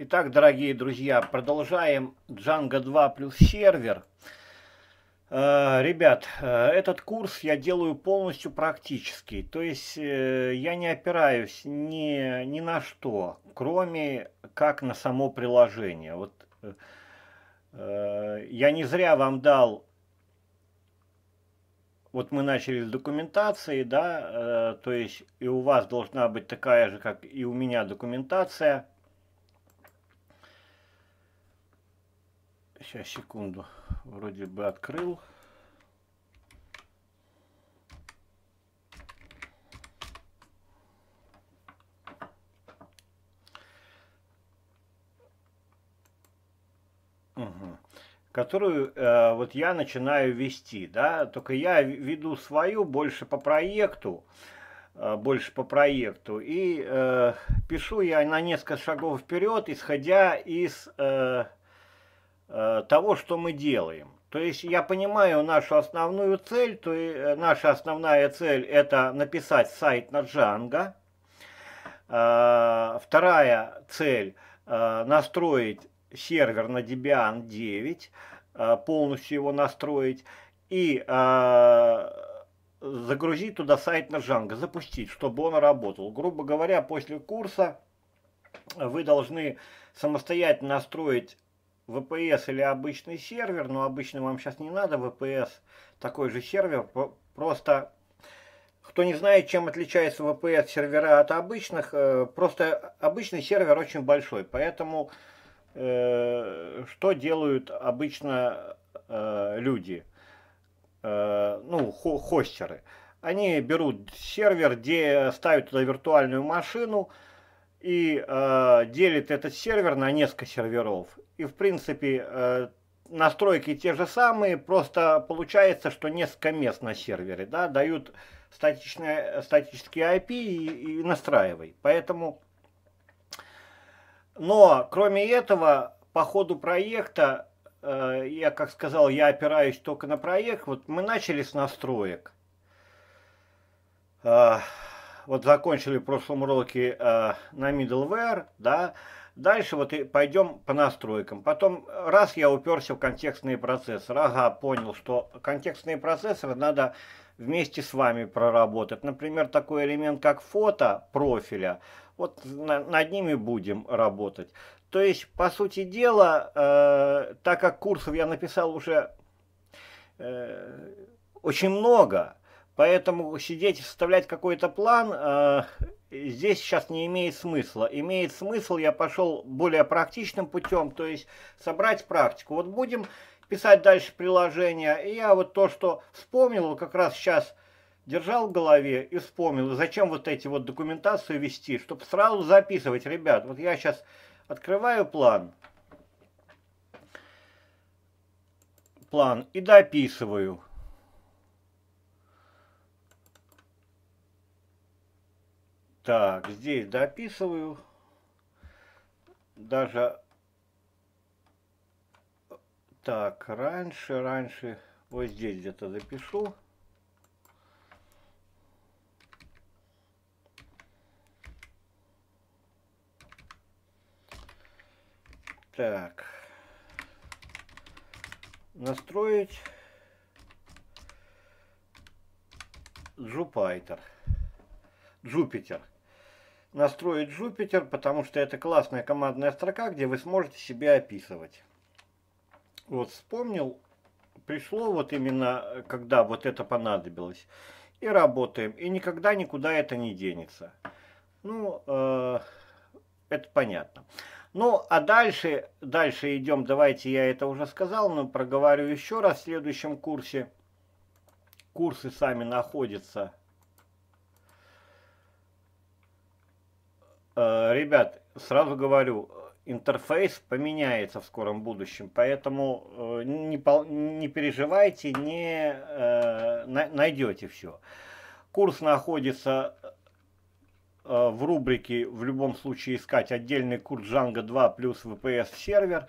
Итак, дорогие друзья, продолжаем Django 2 плюс сервер. Э, ребят, э, этот курс я делаю полностью практический, то есть э, я не опираюсь ни, ни на что, кроме как на само приложение. Вот я не зря вам дал, вот мы начали с документации, да, то есть и у вас должна быть такая же, как и у меня документация – Сейчас, секунду. Вроде бы открыл. Угу. которую э, вот я начинаю вести, да, только я веду свою больше по проекту, э, больше по проекту, и э, пишу я на несколько шагов вперед, исходя из э, Э, того, что мы делаем. То есть я понимаю нашу основную цель, то есть э, наша основная цель это написать сайт на Django. Э, вторая цель настроить сервер на Debian 9, полностью его настроить и загрузить туда сайт на Django, запустить, чтобы он работал. Грубо говоря, после курса вы должны самостоятельно настроить VPS или обычный сервер, но обычно вам сейчас не надо VPS, такой же сервер, просто кто не знает, чем отличается VPS сервера от обычных, э, просто обычный сервер очень большой, поэтому э, что делают обычно э, люди, ну, хостеры? Они берут сервер, где ставят туда виртуальную машину, и э, делит этот сервер на несколько серверов. И в принципе э, настройки те же самые, просто получается, что несколько мест на сервере, да, дают статичные, статические IP и, и настраивай. Поэтому, но кроме этого, по ходу проекта, э, я как сказал, я опираюсь только на проект, вот мы начали с настроек. Э, вот закончили в прошлом уроке э, на middleware, да, дальше вот и пойдем по настройкам. Потом, раз я уперся в контекстные процессоры, ага, понял, что контекстные процессоры надо вместе с вами проработать. Например, такой элемент, как фото профиля, вот на, над ними будем работать. То есть, по сути дела, э, так как курсов я написал уже э, очень много, Поэтому сидеть и составлять какой-то план э, здесь сейчас не имеет смысла. Имеет смысл, я пошел более практичным путем, то есть собрать практику. Вот будем писать дальше приложение, и я вот то, что вспомнил, как раз сейчас держал в голове и вспомнил, зачем вот эти вот документацию вести, чтобы сразу записывать, ребят, вот я сейчас открываю план, план и дописываю. Так, здесь дописываю. Даже так, раньше, раньше, вот здесь где-то запишу. Так. Настроить Джупитер. Джупитер настроить Jupyter, потому что это классная командная строка, где вы сможете себя описывать. Вот вспомнил, пришло вот именно, когда вот это понадобилось. И работаем, и никогда никуда это не денется. Ну, э, это понятно. Ну, а дальше, дальше идем, давайте я это уже сказал, но проговорю еще раз в следующем курсе. Курсы сами находятся Э, ребят, сразу говорю, э, интерфейс поменяется в скором будущем, поэтому э, не, не переживайте, не найдете все. Курс находится в рубрике в любом случае искать отдельный курс Django 2 плюс VPS сервер.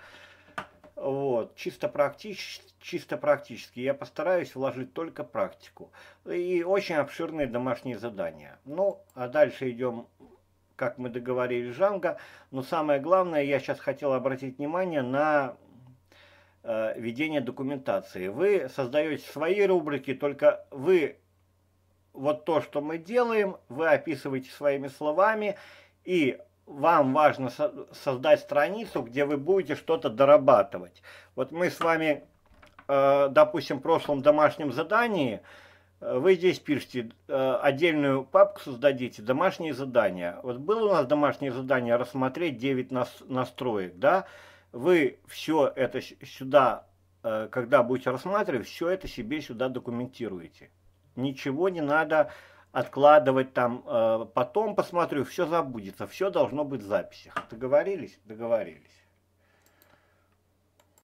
Вот, чисто, практич, чисто практически. Я постараюсь вложить только практику. И очень обширные домашние задания. Ну, а дальше идем как мы договорились, Жанга. Но самое главное, я сейчас хотел обратить внимание на э, ведение документации. Вы создаете свои рубрики, только вы вот то, что мы делаем, вы описываете своими словами, и вам важно со создать страницу, где вы будете что-то дорабатывать. Вот мы с вами, э, допустим, в прошлом домашнем задании – вы здесь пишете, э, отдельную папку создадите, домашние задания. Вот было у нас домашнее задание рассмотреть 9 настроек, да? Вы все это сюда, э, когда будете рассматривать, все это себе сюда документируете. Ничего не надо откладывать там, э, потом посмотрю, все забудется, все должно быть в записях. Договорились? Договорились.